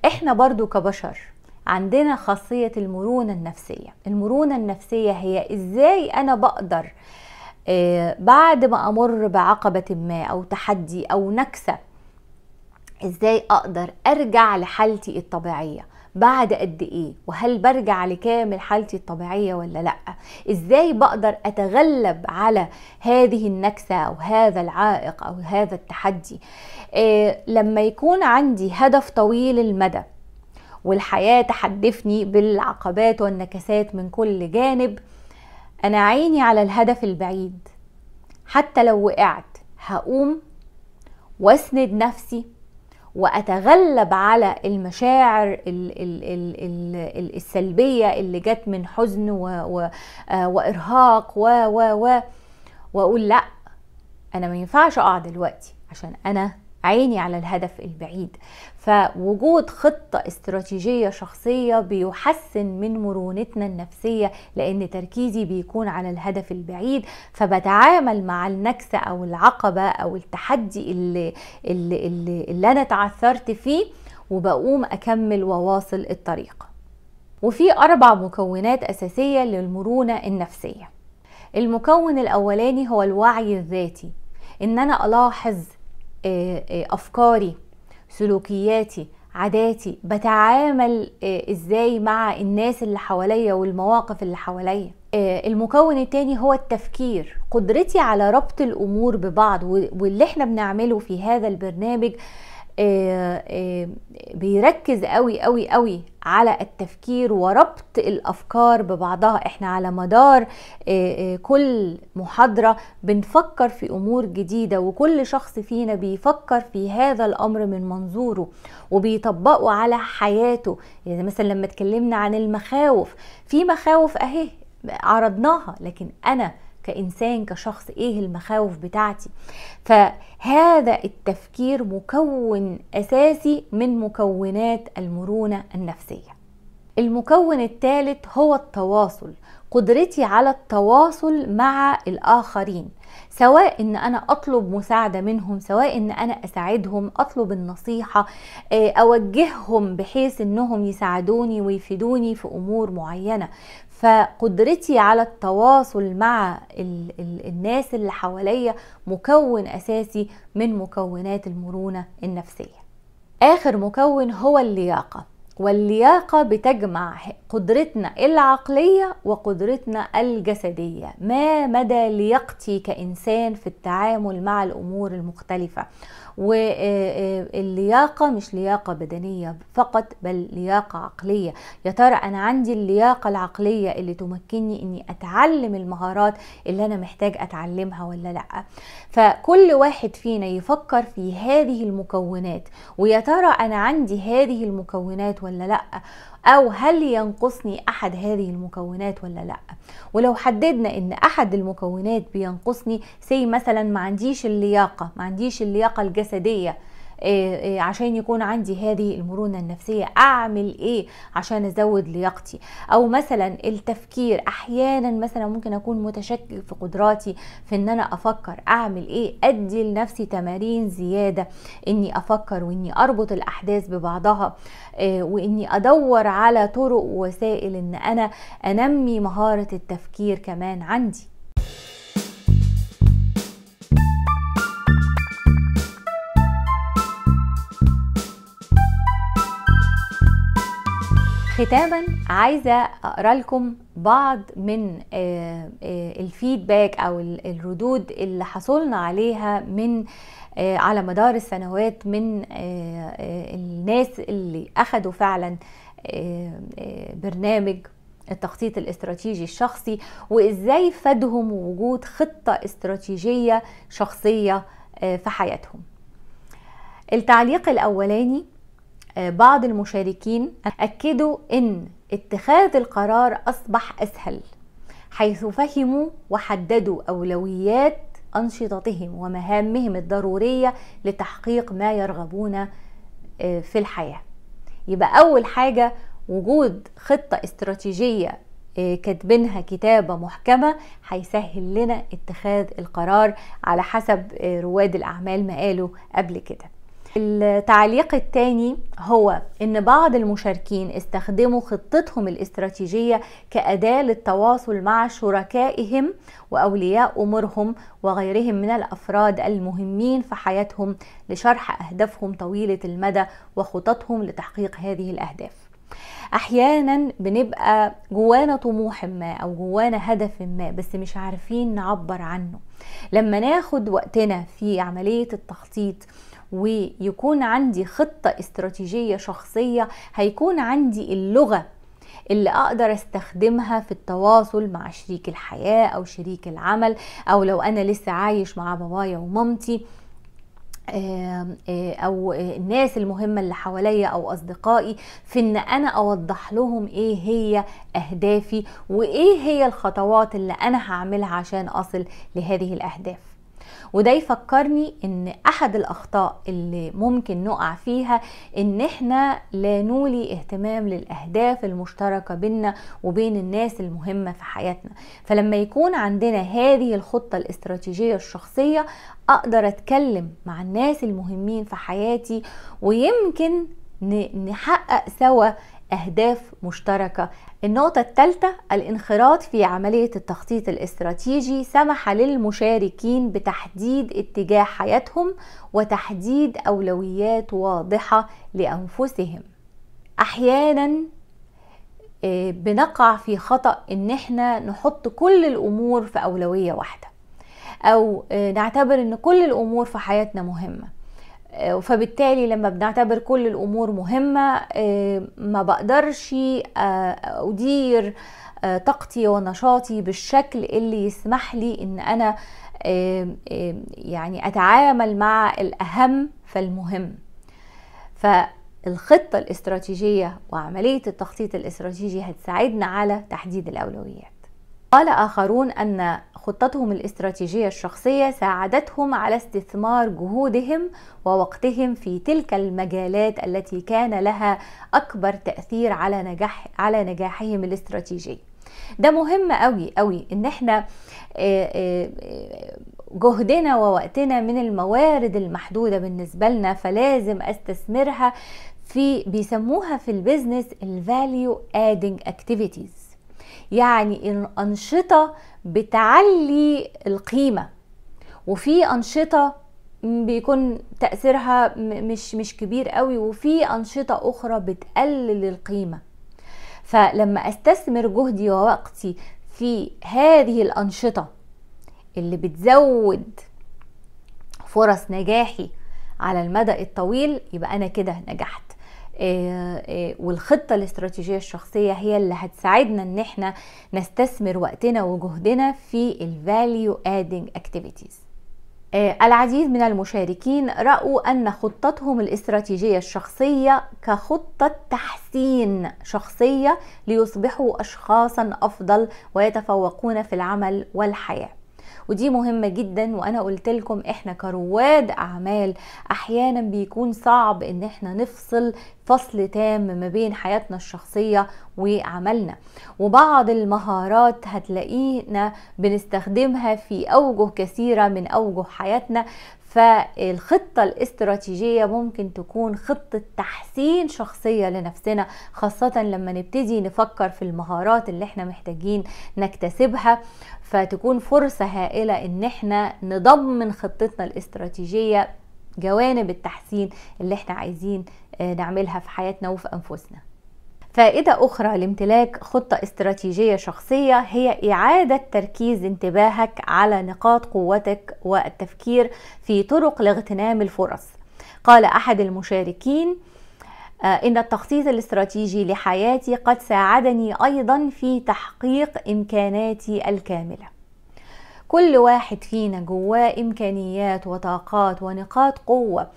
احنا برضو كبشر عندنا خاصية المرونة النفسية المرونة النفسية هي ازاي انا بقدر آه، بعد ما امر بعقبة ما او تحدي او نكسة ازاي اقدر ارجع لحالتي الطبيعيه بعد قد ايه وهل برجع لكامل حالتي الطبيعيه ولا لا ازاي بقدر اتغلب على هذه النكسه او هذا العائق او هذا التحدي إيه لما يكون عندي هدف طويل المدى والحياة تحدفني بالعقبات والنكسات من كل جانب أنا عيني على الهدف البعيد حتى لو وقعت هقوم واسند نفسي واتغلب على المشاعر السلبيه اللي جت من حزن و و آه، وارهاق و و و واقول لا انا ما ينفعش اقعد دلوقتي عشان انا عيني على الهدف البعيد فوجود خطة استراتيجية شخصية بيحسن من مرونتنا النفسية لأن تركيزي بيكون على الهدف البعيد فبتعامل مع النكسة أو العقبة أو التحدي اللي, اللي, اللي, اللي أنا تعثرت فيه وبقوم أكمل وواصل الطريق وفي أربع مكونات أساسية للمرونة النفسية المكون الأولاني هو الوعي الذاتي إن أنا ألاحظ آه، آه، أفكاري سلوكياتي عاداتي بتعامل آه، ازاي مع الناس اللي حواليا والمواقف اللي حواليا آه، المكون التاني هو التفكير قدرتي على ربط الامور ببعض واللي احنا بنعمله في هذا البرنامج آه، آه، بيركز قوي قوي قوي على التفكير وربط الافكار ببعضها احنا على مدار آه، كل محاضره بنفكر في امور جديده وكل شخص فينا بيفكر في هذا الامر من منظوره وبيطبقه على حياته يعني مثلا لما اتكلمنا عن المخاوف في مخاوف اهي عرضناها لكن انا كإنسان كشخص إيه المخاوف بتاعتي فهذا التفكير مكون أساسي من مكونات المرونة النفسية المكون الثالث هو التواصل قدرتي على التواصل مع الآخرين سواء ان انا اطلب مساعده منهم سواء ان انا اساعدهم اطلب النصيحه آه، اوجههم بحيث انهم يساعدوني ويفيدوني في امور معينه فقدرتي على التواصل مع الـ الـ الناس اللي حواليا مكون اساسي من مكونات المرونه النفسيه اخر مكون هو اللياقه واللياقة بتجمع قدرتنا العقلية وقدرتنا الجسدية ما مدى لياقتي كإنسان في التعامل مع الأمور المختلفة واللياقة آه، آه، مش لياقة بدنية فقط بل لياقة عقلية يا ترى أنا عندي اللياقة العقلية اللي تمكنني أني أتعلم المهارات اللي أنا محتاج أتعلمها ولا لأ فكل واحد فينا يفكر في هذه المكونات ويا ترى أنا عندي هذه المكونات ولا لا او هل ينقصني احد هذه المكونات ولا لا ولو حددنا ان احد المكونات بينقصني سي مثلا ما عنديش اللياقه ما عنديش اللياقه الجسديه إيه، إيه، عشان يكون عندي هذه المرونه النفسيه اعمل ايه عشان ازود لياقتي او مثلا التفكير احيانا مثلا ممكن اكون متشكك في قدراتي في ان انا افكر اعمل ايه ادي لنفسي تمارين زياده اني افكر واني اربط الاحداث ببعضها إيه، واني ادور على طرق ووسائل ان انا انمي مهاره التفكير كمان عندي ختاما عايزه اقرا لكم بعض من آه، آه، الفيدباك او الردود اللي حصلنا عليها من آه، على مدار السنوات من الناس اللي اخذوا فعلا برنامج التخطيط الاستراتيجي الشخصي وازاي فادهم وجود خطه استراتيجيه شخصيه في حياتهم التعليق الاولاني آه، بعض المشاركين أكدوا أن اتخاذ القرار أصبح أسهل حيث فهموا وحددوا أولويات أنشطتهم ومهامهم الضرورية لتحقيق ما يرغبون آه، في الحياة يبقى أول حاجة وجود خطة استراتيجية آه، كاتبينها كتابة محكمة هيسهل لنا اتخاذ القرار على حسب رواد الأعمال ما قالوا قبل كده التعليق الثاني هو ان بعض المشاركين استخدموا خطتهم الاستراتيجيه كاداه للتواصل مع شركائهم واولياء امورهم وغيرهم من الافراد المهمين في حياتهم لشرح اهدافهم طويله المدى وخططهم لتحقيق هذه الاهداف احيانا بنبقى جوانا طموح ما او جوانا هدف ما بس مش عارفين نعبر عنه لما ناخد وقتنا في عمليه التخطيط ويكون عندي خطة استراتيجية شخصية هيكون عندي اللغة اللي اقدر استخدمها في التواصل مع شريك الحياه او شريك العمل او لو انا لسه عايش مع بابايا ومامتي آه، او الناس المهمه اللي حواليا او اصدقائي في ان انا اوضح لهم ايه هي اهدافي وايه هي الخطوات اللي انا هعملها عشان اصل لهذه الاهداف وده يفكرني ان احد الاخطاء اللي ممكن نقع فيها ان احنا لا نولي اهتمام للاهداف المشتركه بينا وبين الناس المهمه في حياتنا فلما يكون عندنا هذه الخطه الاستراتيجيه الشخصيه اقدر اتكلم مع الناس المهمين في حياتي ويمكن نحقق سوا أهداف مشتركة النقطة الثالثة الانخراط في عملية التخطيط الاستراتيجي سمح للمشاركين بتحديد اتجاه حياتهم وتحديد أولويات واضحة لأنفسهم أحيانا آه، بنقع في خطأ إن احنا نحط كل الأمور في أولوية واحدة أو آه، نعتبر إن كل الأمور في حياتنا مهمة آه، فبالتالي لما بنعتبر كل الامور مهمه آه، ما بقدرش آه، ادير طاقتي ونشاطي بالشكل اللي يسمح لي ان انا يعني اتعامل مع الاهم فالمهم فالخطه الاستراتيجيه وعمليه التخطيط الاستراتيجي هتساعدنا على تحديد الاولويات قال اخرون ان خطتهم الاستراتيجية الشخصية ساعدتهم على استثمار جهودهم ووقتهم في تلك المجالات التي كان لها أكبر تأثير على نجاح على نجاحهم الاستراتيجي ده مهم قوي قوي ان احنا آه، آه، جهدنا ووقتنا من الموارد المحدودة بالنسبة لنا فلازم استثمرها في بيسموها في البيزنس الفاليو ادنج اكتيفيتيز يعني أنشطة بتعلي القيمة وفي أنشطة بيكون تأثيرها مش مش كبير قوي وفي أنشطة أخرى بتقلل القيمة فلما أستثمر جهدي ووقتي في هذه الأنشطة اللي بتزود فرص نجاحي على المدى الطويل يبقى أنا كده نجحت آه، آه، والخطة الاستراتيجية الشخصية هي اللي هتساعدنا ان احنا نستثمر وقتنا وجهدنا في الفاليو ادنج اكتيفيتيز العديد من المشاركين رأوا أن خطتهم الاستراتيجية الشخصية كخطة تحسين شخصية ليصبحوا أشخاصا أفضل ويتفوقون في العمل والحياة ودي مهمه جدا وانا قلت لكم احنا كرواد اعمال احيانا بيكون صعب ان احنا نفصل فصل تام ما بين حياتنا الشخصيه وعملنا وبعض المهارات هتلاقينا بنستخدمها في اوجه كثيره من اوجه حياتنا فالخطة الاستراتيجية ممكن تكون خطة تحسين شخصية لنفسنا خاصة لما نبتدي نفكر في المهارات اللي احنا محتاجين نكتسبها فتكون فرصة هائلة ان احنا نضمن خطتنا الاستراتيجية جوانب التحسين اللي احنا عايزين آه، نعملها في حياتنا وفي انفسنا فائدة أخرى لامتلاك خطة استراتيجية شخصية هي إعادة تركيز انتباهك على نقاط قوتك والتفكير في طرق لاغتنام الفرص. قال أحد المشاركين: آه، إن التخطيط الاستراتيجي لحياتي قد ساعدني أيضا في تحقيق إمكاناتي الكاملة. كل واحد فينا جواه إمكانيات وطاقات ونقاط قوة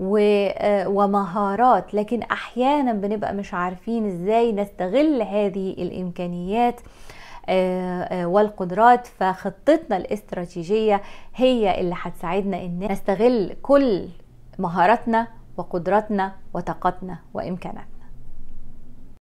آه، ومهارات لكن احيانا بنبقى مش عارفين ازاي نستغل هذه الامكانيات آه، آه، والقدرات فخطتنا الاستراتيجيه هي اللي هتساعدنا ان نستغل كل مهاراتنا وقدراتنا وطاقتنا وامكاناتنا